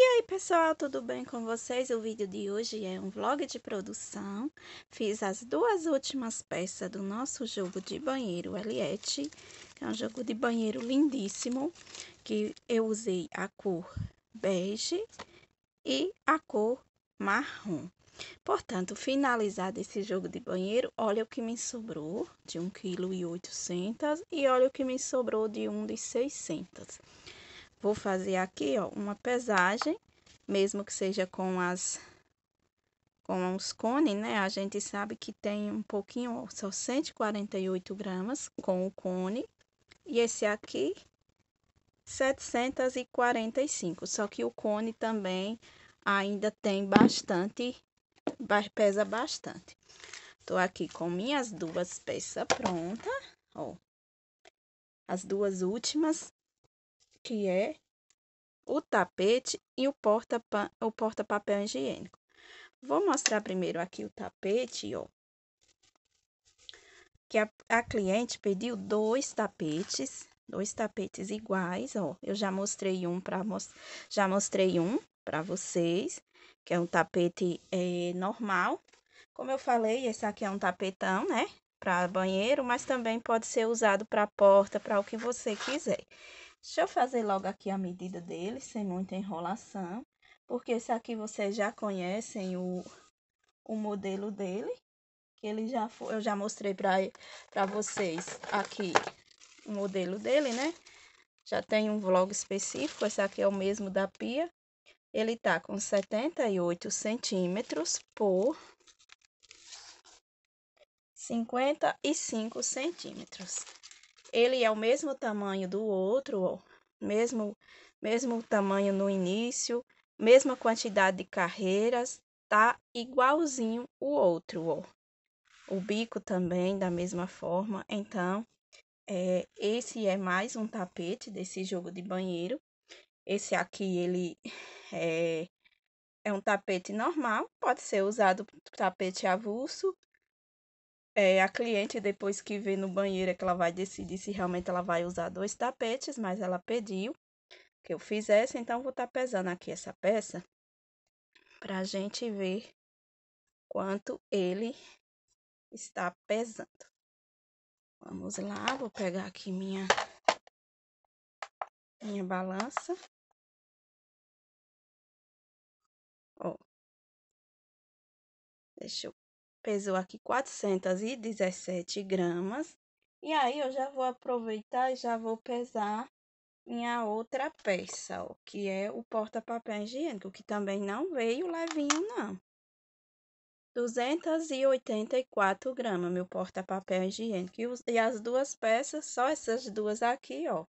E aí pessoal, tudo bem com vocês? O vídeo de hoje é um vlog de produção. Fiz as duas últimas peças do nosso jogo de banheiro Eliette, que é um jogo de banheiro lindíssimo, que eu usei a cor bege e a cor marrom. Portanto, finalizado esse jogo de banheiro, olha o que me sobrou de 1,8 kg e olha o que me sobrou de 1,6 kg. Vou fazer aqui, ó, uma pesagem, mesmo que seja com as com os cones, né? A gente sabe que tem um pouquinho, ó, só 148 gramas com o cone. E esse aqui, 745. Só que o cone também ainda tem bastante, pesa bastante. Tô aqui com minhas duas peças prontas, ó. As duas últimas que é o tapete e o porta-papel o porta -papel higiênico. Vou mostrar primeiro aqui o tapete, ó. Que a, a cliente pediu dois tapetes, dois tapetes iguais, ó. Eu já mostrei um para já mostrei um para vocês, que é um tapete é, normal. Como eu falei, esse aqui é um tapetão, né? Para banheiro, mas também pode ser usado para porta, para o que você quiser. Deixa eu fazer logo aqui a medida dele, sem muita enrolação, porque esse aqui vocês já conhecem o, o modelo dele, que ele já foi, eu já mostrei para vocês aqui o modelo dele, né? Já tem um vlog específico, esse aqui é o mesmo da pia. Ele tá com 78 centímetros por 55 centímetros ele é o mesmo tamanho do outro, ó, mesmo, mesmo tamanho no início, mesma quantidade de carreiras, tá igualzinho o outro, ó. O bico também da mesma forma, então, é, esse é mais um tapete desse jogo de banheiro. Esse aqui, ele é, é um tapete normal, pode ser usado tapete avulso, é, a cliente, depois que vê no banheiro, é que ela vai decidir se realmente ela vai usar dois tapetes, mas ela pediu que eu fizesse, então vou estar tá pesando aqui essa peça para a gente ver quanto ele está pesando. Vamos lá, vou pegar aqui minha, minha balança. Ó. Deixa eu pesou aqui 417 gramas. E aí eu já vou aproveitar e já vou pesar minha outra peça, ó, que é o porta-papel higiênico, que também não veio levinho, não. 284 gramas, meu porta-papel higiênico. E, os, e as duas peças, só essas duas aqui, ó,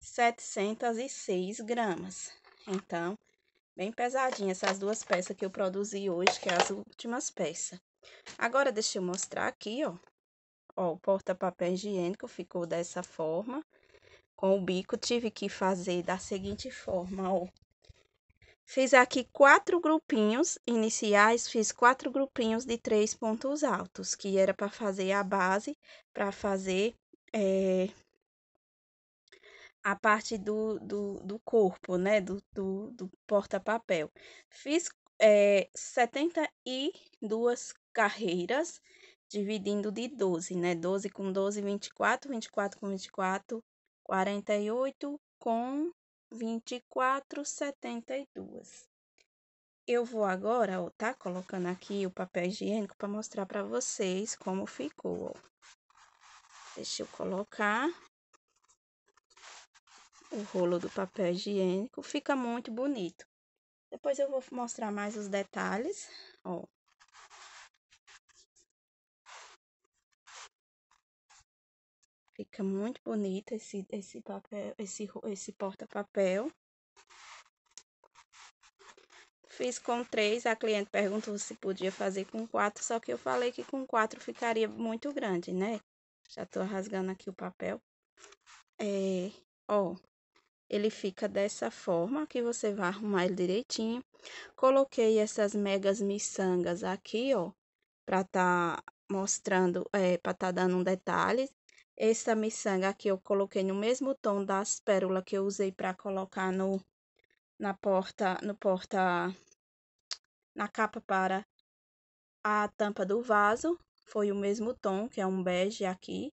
706 gramas. Então, bem pesadinha essas duas peças que eu produzi hoje, que é as últimas peças. Agora, deixa eu mostrar aqui, ó. Ó, o porta-papel higiênico ficou dessa forma. Com o bico, tive que fazer da seguinte forma, ó. Fiz aqui quatro grupinhos iniciais, fiz quatro grupinhos de três pontos altos, que era para fazer a base, para fazer é, a parte do, do, do, corpo, né, do, do, do porta-papel. Fiz é, 72 carreiras, dividindo de 12, né? 12 com 12, 24, 24 com 24, 48 com 24, 72. Eu vou agora, ó, tá colocando aqui o papel higiênico para mostrar para vocês como ficou, ó. Deixa eu colocar o rolo do papel higiênico, fica muito bonito. Depois eu vou mostrar mais os detalhes, ó. Fica muito bonito esse, esse papel, esse, esse porta-papel. Fiz com três, a cliente perguntou se podia fazer com quatro, só que eu falei que com quatro ficaria muito grande, né? Já tô rasgando aqui o papel. É, ó, ele fica dessa forma, que você vai arrumar ele direitinho. Coloquei essas megas miçangas aqui, ó, pra tá mostrando, é, pra tá dando um detalhe. Esta miçanga aqui eu coloquei no mesmo tom das pérolas que eu usei para colocar no na porta, no porta na capa para a tampa do vaso, foi o mesmo tom, que é um bege aqui.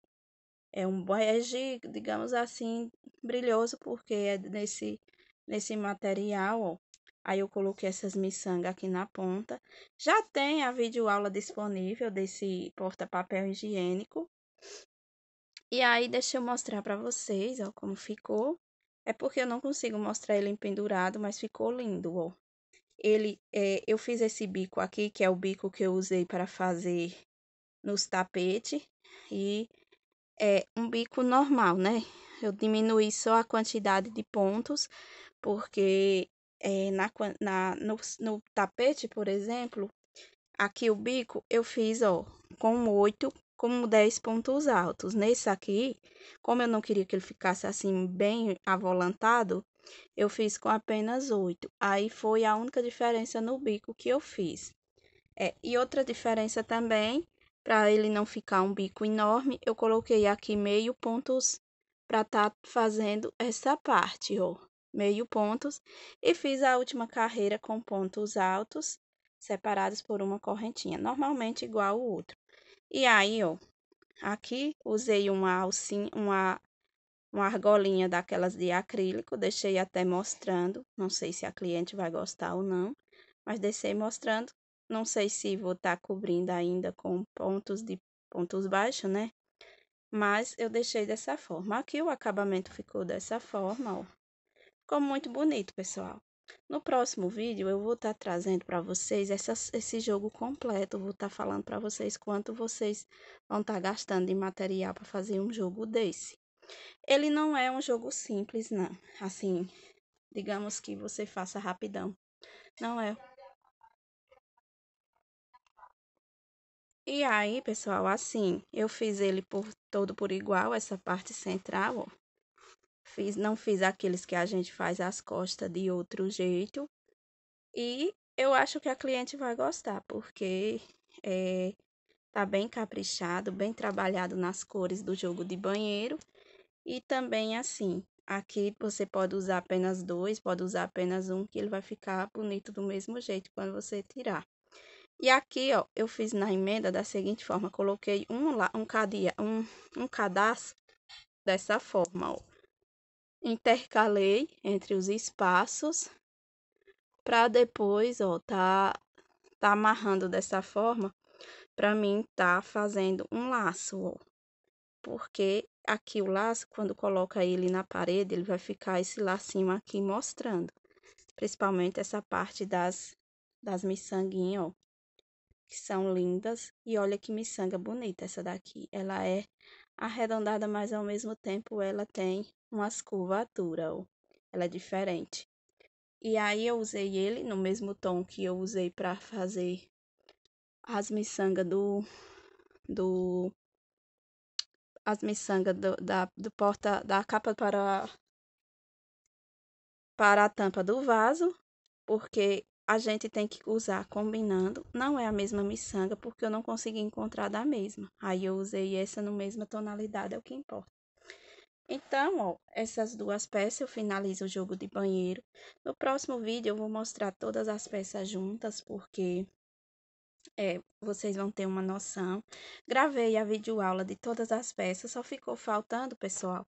É um bege, digamos assim, brilhoso, porque é nesse, nesse material, ó. Aí eu coloquei essas miçangas aqui na ponta. Já tem a videoaula disponível desse porta-papel higiênico. E aí, deixa eu mostrar para vocês, ó, como ficou. É porque eu não consigo mostrar ele pendurado, mas ficou lindo, ó. Ele, é, eu fiz esse bico aqui, que é o bico que eu usei para fazer nos tapetes. E é um bico normal, né? Eu diminui só a quantidade de pontos, porque é, na, na, no, no tapete, por exemplo, aqui o bico eu fiz, ó, com oito como 10 pontos altos. Nesse aqui, como eu não queria que ele ficasse assim bem avolantado, eu fiz com apenas 8. Aí foi a única diferença no bico que eu fiz. É, e outra diferença também, para ele não ficar um bico enorme, eu coloquei aqui meio pontos para estar tá fazendo essa parte, ó, meio pontos. E fiz a última carreira com pontos altos separados por uma correntinha, normalmente igual o outro. E aí, ó, aqui usei uma alcinha, uma, uma argolinha daquelas de acrílico, deixei até mostrando, não sei se a cliente vai gostar ou não, mas deixei mostrando, não sei se vou estar tá cobrindo ainda com pontos de pontos baixos, né? Mas eu deixei dessa forma. Aqui o acabamento ficou dessa forma, ó. Ficou muito bonito, pessoal. No próximo vídeo eu vou estar tá trazendo para vocês essa, esse jogo completo, vou estar tá falando para vocês quanto vocês vão estar tá gastando em material para fazer um jogo desse. Ele não é um jogo simples, não. Assim, digamos que você faça rapidão. Não é. E aí, pessoal, assim, eu fiz ele por todo por igual, essa parte central, ó fiz, não fiz aqueles que a gente faz às costas de outro jeito. E eu acho que a cliente vai gostar, porque é, tá bem caprichado, bem trabalhado nas cores do jogo de banheiro. E também assim, aqui você pode usar apenas dois, pode usar apenas um, que ele vai ficar bonito do mesmo jeito quando você tirar. E aqui, ó, eu fiz na emenda da seguinte forma, coloquei um, lá, um, cadia, um, um cadastro dessa forma, ó intercalei entre os espaços para depois, ó, tá tá amarrando dessa forma para mim tá fazendo um laço, ó. Porque aqui o laço, quando coloca ele na parede, ele vai ficar esse lacinho aqui mostrando. Principalmente essa parte das das miçanguinhas, ó. Que são lindas. E olha que miçanga bonita essa daqui. Ela é arredondada, mas ao mesmo tempo ela tem umas curvaturas, ela é diferente. E aí eu usei ele no mesmo tom que eu usei para fazer as miçangas do do as miçangas do, da do porta da capa para para a tampa do vaso, porque a gente tem que usar combinando. Não é a mesma miçanga, porque eu não consegui encontrar da mesma. Aí eu usei essa no mesma tonalidade, é o que importa. Então, ó, essas duas peças eu finalizo o jogo de banheiro. No próximo vídeo eu vou mostrar todas as peças juntas, porque é, vocês vão ter uma noção. Gravei a videoaula de todas as peças, só ficou faltando, pessoal,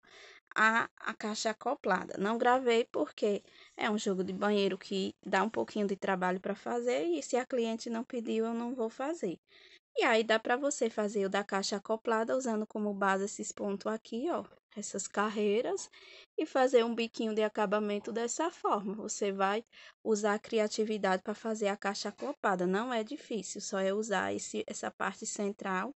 a, a caixa acoplada. Não gravei porque é um jogo de banheiro que dá um pouquinho de trabalho para fazer e se a cliente não pediu, eu não vou fazer. E aí dá para você fazer o da caixa acoplada usando como base esses pontos aqui, ó essas carreiras e fazer um biquinho de acabamento dessa forma. Você vai usar a criatividade para fazer a caixa acoplada, não é difícil, só é usar esse, essa parte central.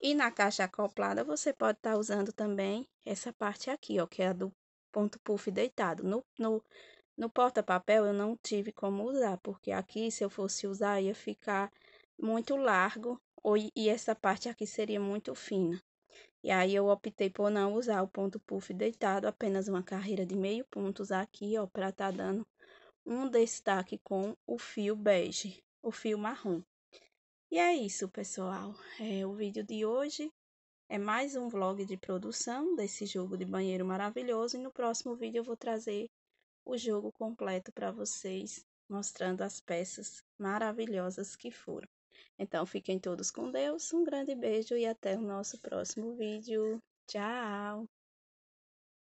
E na caixa acoplada, você pode estar tá usando também essa parte aqui, ó, que é a do ponto puff deitado. No, no, no porta-papel, eu não tive como usar, porque aqui, se eu fosse usar, ia ficar muito largo, ou, e essa parte aqui seria muito fina. E aí eu optei por não usar o ponto puff deitado, apenas uma carreira de meio ponto, usar aqui, ó, para tá dando um destaque com o fio bege, o fio marrom. E é isso, pessoal. É, o vídeo de hoje é mais um vlog de produção desse jogo de banheiro maravilhoso. E no próximo vídeo eu vou trazer o jogo completo para vocês, mostrando as peças maravilhosas que foram. Então, fiquem todos com Deus. Um grande beijo e até o nosso próximo vídeo. Tchau!